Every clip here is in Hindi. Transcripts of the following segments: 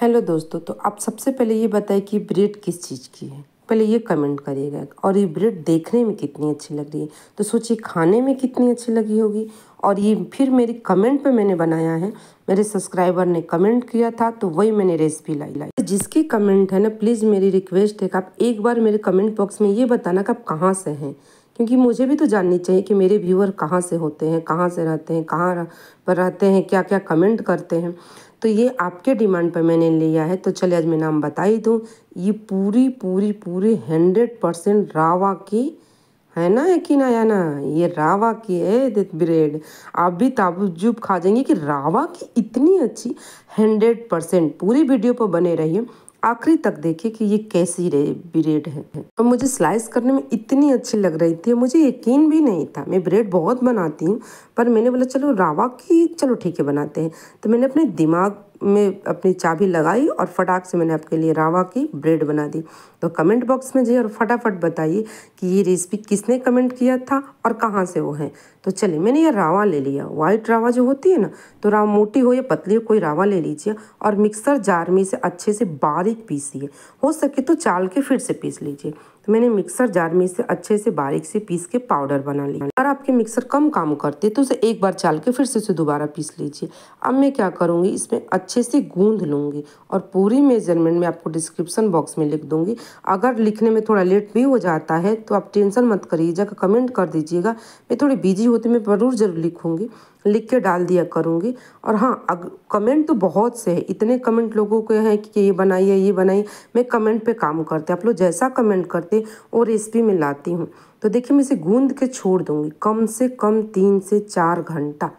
हेलो दोस्तों तो आप सबसे पहले ये बताएं कि ब्रेड किस चीज़ की है पहले ये कमेंट करिएगा और ये ब्रेड देखने में कितनी अच्छी लग रही है तो सोचिए खाने में कितनी अच्छी लगी होगी और ये फिर मेरी कमेंट पे मैंने बनाया है मेरे सब्सक्राइबर ने कमेंट किया था तो वही मैंने रेसिपी लाई लाई तो जिसकी कमेंट है ना प्लीज़ मेरी रिक्वेस्ट है कि आप एक बार मेरे कमेंट बॉक्स में ये बताना कि आप कहाँ से हैं क्योंकि मुझे भी तो जाननी चाहिए कि मेरे व्यूअर कहाँ से होते हैं कहाँ से रहते हैं कहाँ पर रहते हैं क्या क्या कमेंट करते हैं तो ये आपके डिमांड पर मैंने लिया है तो चलिए आज मैं नाम बता ही दूँ ये पूरी पूरी पूरी हंड्रेड परसेंट रावा की है ना है कि ना या ना ये रावा की है ब्रेड आप भी ताबुजुब खा जाएंगे कि रावा की इतनी अच्छी हंड्रेड परसेंट पूरी वीडियो पर बने रहिए आखिरी तक देखे कि ये कैसी ब्रेड है और मुझे स्लाइस करने में इतनी अच्छी लग रही थी मुझे यकीन भी नहीं था मैं ब्रेड बहुत बनाती हूँ पर मैंने बोला चलो रावा की चलो ठीक है बनाते हैं तो मैंने अपने दिमाग में अपनी चाबी लगाई और फटाक से मैंने आपके लिए रावा की ब्रेड बना दी तो कमेंट बॉक्स में जी और फटाफट बताइए कि ये रेसिपी किसने कमेंट किया था और कहाँ से वो है तो चलिए मैंने ये रावा ले लिया वाइट रावा जो होती है ना तो राव मोटी हो या पतली हो कोई रावा ले लीजिए और मिक्सर जार में इसे अच्छे से बारीक पीसिए हो सके तो चाल के फिर से पीस लीजिए तो मैंने मिक्सर जार में इसे अच्छे से बारीक से पीस के पाउडर बना लिया अगर आपके मिक्सर कम काम करते तो उसे एक बार चाल के फिर से उसे दोबारा पीस लीजिए अब मैं क्या करूँगी इसमें अच्छे से गूंध लूँगी और पूरी मेजरमेंट मैं आपको डिस्क्रिप्सन बॉक्स में लिख दूँगी अगर लिखने में थोड़ा लेट भी हो जाता है तो आप टेंशन मत करिएगा कमेंट कर दीजिएगा मैं थोड़ी बिजी होती मैं ज़रूर ज़रूर लिखूँगी लिख के डाल दिया करूँगी और हाँ अग, कमेंट तो बहुत से है इतने कमेंट लोगों के हैं कि ये बनाइए ये बनाइए मैं कमेंट पर काम करते आप लोग जैसा कमेंट करते वो रेसिपी में लाती हूँ तो देखिए मैं इसे गूंद के छोड़ दूँगी कम से कम तीन से चार घंटा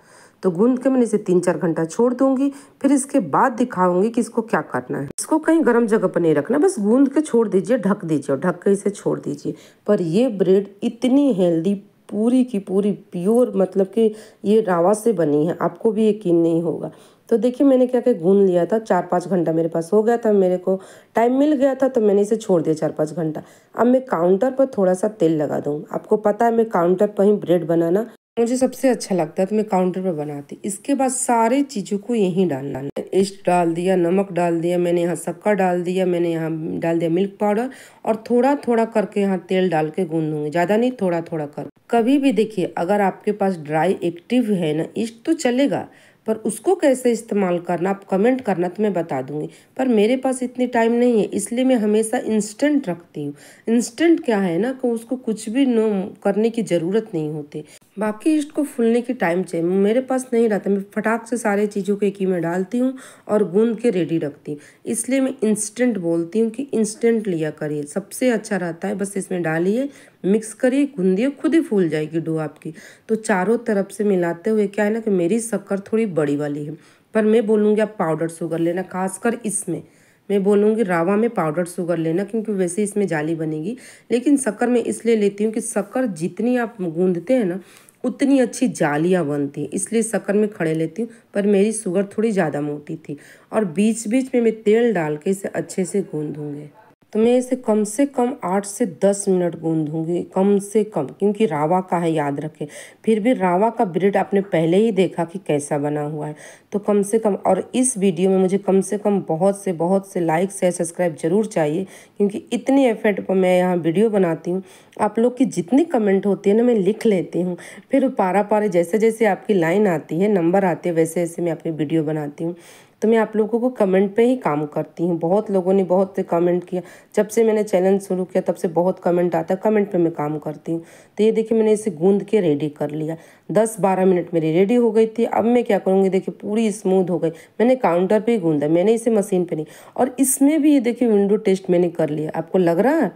तो गूंद के मैंने इसे तीन चार घंटा छोड़ दूंगी फिर इसके बाद दिखाऊंगी कि इसको क्या करना है इसको कहीं गर्म जगह पर नहीं रखना बस गूंद के छोड़ दीजिए ढक दीजिए और ढक के इसे छोड़ दीजिए पर ये ब्रेड इतनी हेल्दी पूरी की पूरी प्योर मतलब कि ये रावा से बनी है आपको भी यकीन नहीं होगा तो देखिए मैंने क्या क्या गूंद लिया था चार पाँच घंटा मेरे पास हो गया था मेरे को टाइम मिल गया था तो मैंने इसे छोड़ दिया चार पाँच घंटा अब मैं काउंटर पर थोड़ा सा तेल लगा दूँ आपको पता है मैं काउंटर पर ही ब्रेड बनाना मुझे सबसे अच्छा लगता है तो मैं काउंटर पर बनाती इसके बाद सारे चीज़ों को यहीं डालना इष्ट डाल दिया नमक डाल दिया मैंने यहाँ शक्कर डाल दिया मैंने यहाँ डाल दिया मिल्क पाउडर और थोड़ा थोड़ा करके यहाँ तेल डाल के गूंद ज़्यादा नहीं थोड़ा थोड़ा कर कभी भी देखिए अगर आपके पास ड्राई एक्टिव है ना इष्ट तो चलेगा पर उसको कैसे इस्तेमाल करना आप कमेंट करना तो मैं बता दूंगी पर मेरे पास इतनी टाइम नहीं है इसलिए मैं हमेशा इंस्टेंट रखती हूँ इंस्टेंट क्या है ना कि उसको कुछ भी नो करने की ज़रूरत नहीं होती बाकी इष्ट को फूलने की टाइम चाहिए मेरे पास नहीं रहता मैं फटाक से सारे चीज़ों को एक ही में डालती हूँ और गूंद के रेडी रखती हूँ इसलिए मैं इंस्टेंट बोलती हूँ कि इंस्टेंट लिया करिए सबसे अच्छा रहता है बस इसमें डालिए मिक्स करिए गूंदिए खुद ही फूल जाएगी डो आपकी तो चारों तरफ से मिलाते हुए क्या है ना कि मेरी शक्कर थोड़ी बड़ी वाली है पर मैं बोलूँगी आप पाउडर शुगर लेना खासकर इसमें मैं बोलूँगी रावा में पाउडर शुगर लेना क्योंकि वैसे इसमें जाली बनेगी लेकिन शक्कर मैं इसलिए लेती हूँ कि शक्कर जितनी आप गूंदते हैं ना उतनी अच्छी जालियाँ बनती हैं इसलिए शक्कर में खड़े लेती हूँ पर मेरी शुगर थोड़ी ज़्यादा मोटी थी और बीच बीच में मैं तेल डाल के इसे अच्छे से गूँधूँगी दूँगी तो मैं इसे कम से कम आठ से दस मिनट गूंधूंगी कम से कम क्योंकि रावा का है याद रखें फिर भी रावा का ब्रेड आपने पहले ही देखा कि कैसा बना हुआ है तो कम से कम और इस वीडियो में मुझे कम से कम बहुत से बहुत से लाइक से सब्सक्राइब ज़रूर चाहिए क्योंकि इतनी एफर्ट पर मैं यहाँ वीडियो बनाती हूँ आप लोग की जितनी कमेंट होती है ना मैं लिख लेती हूँ फिर पारा पारे जैसे जैसे आपकी लाइन आती है नंबर आते हैं वैसे वैसे मैं अपनी वीडियो बनाती हूँ तो मैं आप लोगों को कमेंट पे ही काम करती हूँ बहुत लोगों ने बहुत कमेंट किया जब से मैंने चैलेंज शुरू किया तब से बहुत कमेंट आता है कमेंट पे मैं काम करती हूँ तो ये देखिए मैंने इसे गूंद के रेडी कर लिया दस बारह मिनट मेरी रेडी हो गई थी अब मैं क्या करूँगी देखिए पूरी स्मूथ हो गई मैंने काउंटर पर ही गूँधा मैंने इसे मशीन पर नहीं और इसमें भी ये देखिए विंडो टेस्ट मैंने कर लिया आपको लग रहा है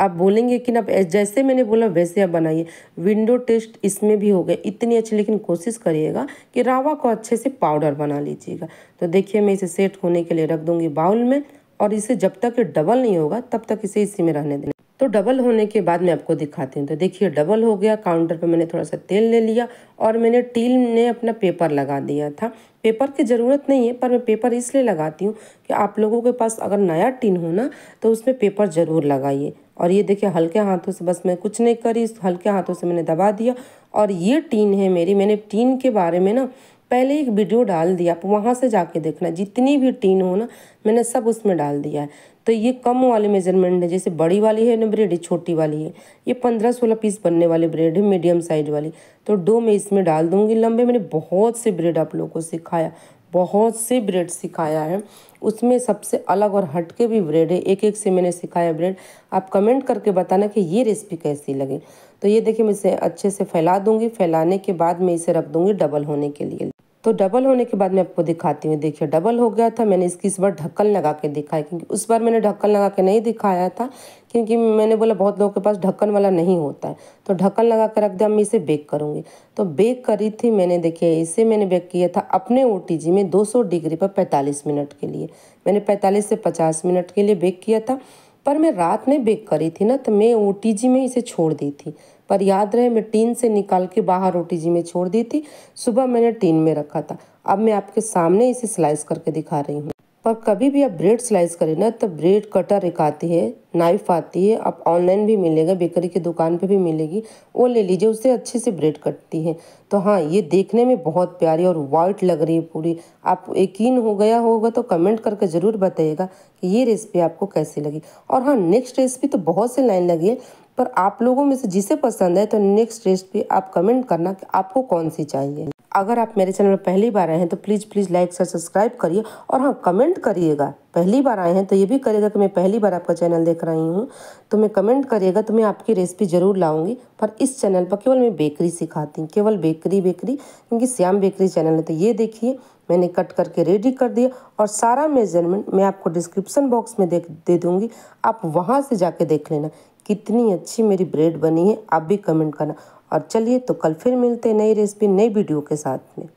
आप बोलेंगे कि ना जैसे मैंने बोला वैसे आप बनाइए विंडो टेस्ट इसमें भी हो गए इतनी अच्छी लेकिन कोशिश करिएगा कि रावा को अच्छे से पाउडर बना लीजिएगा तो देखिए मैं इसे सेट होने के लिए रख दूँगी बाउल में और इसे जब तक ये डबल नहीं होगा तब तक इसे इसी में रहने देना तो डबल होने के बाद मैं आपको दिखाती हूँ तो देखिए डबल हो गया काउंटर पर मैंने थोड़ा सा तेल ले लिया और मैंने टील ने अपना पेपर लगा दिया था पेपर की ज़रूरत नहीं है पर मैं पेपर इसलिए लगाती हूँ कि आप लोगों के पास अगर नया टीन हो ना तो उसमें पेपर ज़रूर लगाइए और ये देखिए हल्के हाथों से बस मैं कुछ नहीं करी हल्के हाथों से मैंने दबा दिया और ये टीन है मेरी मैंने टीन के बारे में ना पहले एक वीडियो डाल दिया आप वहाँ से जाके देखना जितनी भी टीन हो ना मैंने सब उसमें डाल दिया है तो ये कम वाले मेजरमेंट है जैसे बड़ी वाली है ना ब्रेड है छोटी वाली है ये पंद्रह सोलह पीस बनने वाले ब्रेड है मीडियम साइज वाली तो डो मैं इसमें डाल दूंगी लंबे मैंने बहुत से ब्रेड आप लोगों को सिखाया बहुत से ब्रेड सिखाया है उसमें सबसे अलग और हटके भी ब्रेड है एक एक से मैंने सिखाया ब्रेड आप कमेंट करके बताना कि ये रेसिपी कैसी लगे तो ये देखिए मैं इसे अच्छे से फैला दूंगी फैलाने के बाद मैं इसे रख दूंगी डबल होने के लिए तो डबल होने के बाद मैं आपको दिखाती हूँ देखिए डबल हो गया था मैंने इसकी इस बार ढक्कन लगा के दिखाया क्योंकि उस बार मैंने ढक्कन लगा के नहीं दिखाया था क्योंकि मैंने बोला बहुत लोगों के पास ढक्कन वाला नहीं होता है तो ढक्कन लगा कर रख दिया मैं इसे बेक करूँगी तो बेक करी थी मैंने देखिए इसे मैंने बेक किया था अपने ओ में दो डिग्री पर पैंतालीस मिनट के लिए मैंने पैंतालीस से पचास मिनट के लिए बेक किया था पर मैं रात में बेक करी थी ना तो मैं ओ में इसे छोड़ दी थी पर याद रहे मैं टीन से निकाल के बाहर रोटी जी में छोड़ दी थी सुबह मैंने टीन में रखा था अब मैं आपके सामने इसे स्लाइस करके दिखा रही हूँ पर कभी भी आप ब्रेड स्लाइस करें ना तो ब्रेड कटर एक आती है नाइफ़ आती है आप ऑनलाइन भी मिलेगा बेकरी की दुकान पे भी मिलेगी वो ले लीजिए उससे अच्छे से ब्रेड कटती है तो हाँ ये देखने में बहुत प्यारी और वाइट लग रही है पूरी आप यकीन हो गया होगा तो कमेंट करके ज़रूर बताइएगा कि ये रेसिपी आपको कैसी लगी और हाँ नेक्स्ट रेसिपी तो बहुत सी लाइन लगी है पर आप लोगों में से जिसे पसंद है तो नेक्स्ट रेसिपी आप कमेंट करना कि आपको कौन सी चाहिए अगर आप मेरे चैनल में पहली बार आए हैं तो please please like share subscribe करिए और हाँ कमेंट करिएगा पहली बार आए हैं तो ये भी करिएगा कि मैं पहली बार आपका चैनल देख रही हूँ तो मैं कमेंट करिएगा तो मैं आपकी रेसिपी ज़रूर लाऊंगी पर इस चैनल पर केवल मैं बेकरी सिखाती हूँ केवल बेकरी बेकरी क्योंकि श्याम बेकरी चैनल है तो ये देखिए मैंने कट करके रेडी कर दिया और सारा मेजरमेंट मैं आपको डिस्क्रिप्सन बॉक्स में दे दे दूँगी आप वहाँ से जाके देख लेना कितनी अच्छी मेरी ब्रेड बनी है आप भी कमेंट करना और चलिए तो कल फिर मिलते नई रेसिपी नई वीडियो के साथ में